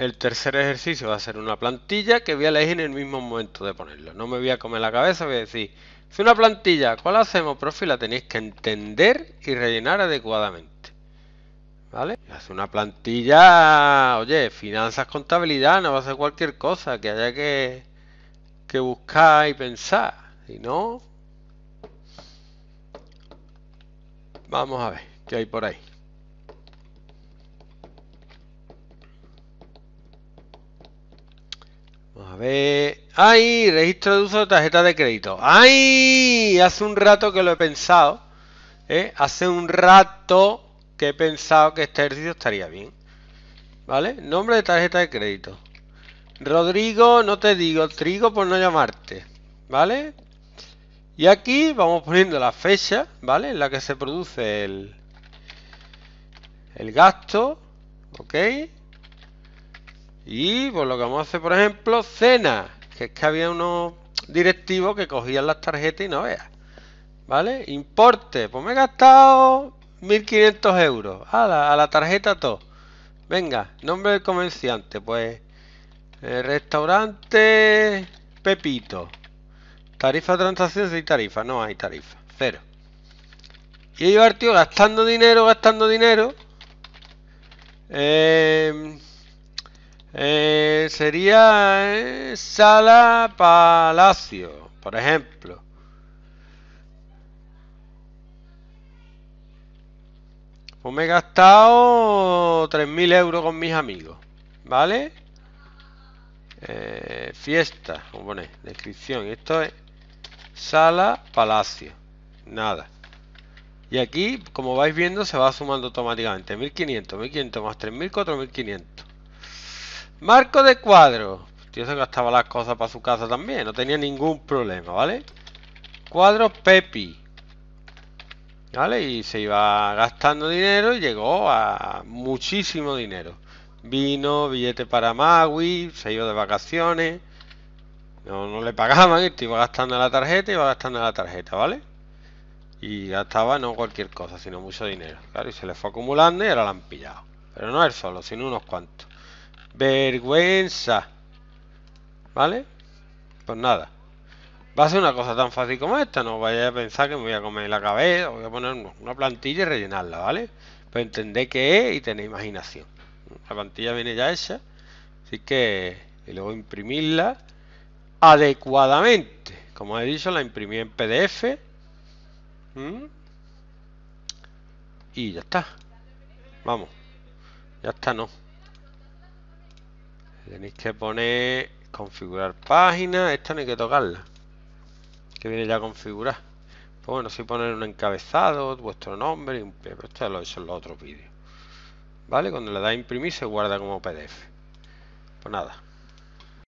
El tercer ejercicio va a ser una plantilla que voy a elegir en el mismo momento de ponerlo. No me voy a comer la cabeza, voy a decir, si una plantilla, ¿cuál hacemos, profe? La tenéis que entender y rellenar adecuadamente. ¿Vale? Es una plantilla, oye, finanzas, contabilidad, no va a ser cualquier cosa que haya que, que buscar y pensar. Si no, vamos a ver qué hay por ahí. a ver. ¡Ay! Registro de uso de tarjeta de crédito. ¡Ay! Hace un rato que lo he pensado. ¿eh? Hace un rato que he pensado que este ejercicio estaría bien. ¿Vale? Nombre de tarjeta de crédito. Rodrigo, no te digo trigo por no llamarte. ¿Vale? Y aquí vamos poniendo la fecha, ¿vale? En la que se produce el, el gasto. ¿Ok? Y pues lo que vamos a hacer, por ejemplo, cena. Que es que había unos directivos que cogían las tarjetas y no veas. ¿Vale? Importe. Pues me he gastado 1500 euros. A la, tarjeta todo. Venga, nombre del comerciante. Pues eh, restaurante Pepito. Tarifa de transacciones y tarifa. No hay tarifa. Cero. Y yo, el gastando dinero, gastando dinero. Eh, eh, sería eh, sala palacio, por ejemplo. Pues me he gastado 3.000 euros con mis amigos, ¿vale? Eh, fiesta, como pone, descripción. Esto es sala palacio, nada. Y aquí, como vais viendo, se va sumando automáticamente. 1.500, 1.500 más 3.000, 4.500. Marco de cuadro. tío se gastaba las cosas para su casa también. No tenía ningún problema, ¿vale? Cuadro Pepi. ¿Vale? Y se iba gastando dinero y llegó a muchísimo dinero. Vino, billete para Maui, se iba de vacaciones. No, le pagaban, el este iba gastando la tarjeta, iba gastando la tarjeta, ¿vale? Y gastaba no cualquier cosa, sino mucho dinero. Claro, y se le fue acumulando y ahora la han pillado. Pero no él solo, sino unos cuantos. Vergüenza. ¿Vale? Pues nada. Va a ser una cosa tan fácil como esta. No vaya a pensar que me voy a comer la cabeza. Voy a poner una plantilla y rellenarla, ¿vale? Pero pues entender que es y tener imaginación. La plantilla viene ya hecha. Así que... Y luego imprimirla adecuadamente. Como he dicho, la imprimí en PDF. Y ya está. Vamos. Ya está, no. Tenéis que poner configurar página. Esta no hay que tocarla. Que viene ya configurar Pues bueno, si poner un encabezado, vuestro nombre, y un... pero pues esto lo he hecho en los otros vídeos. ¿Vale? Cuando le da a imprimir se guarda como PDF. Pues nada,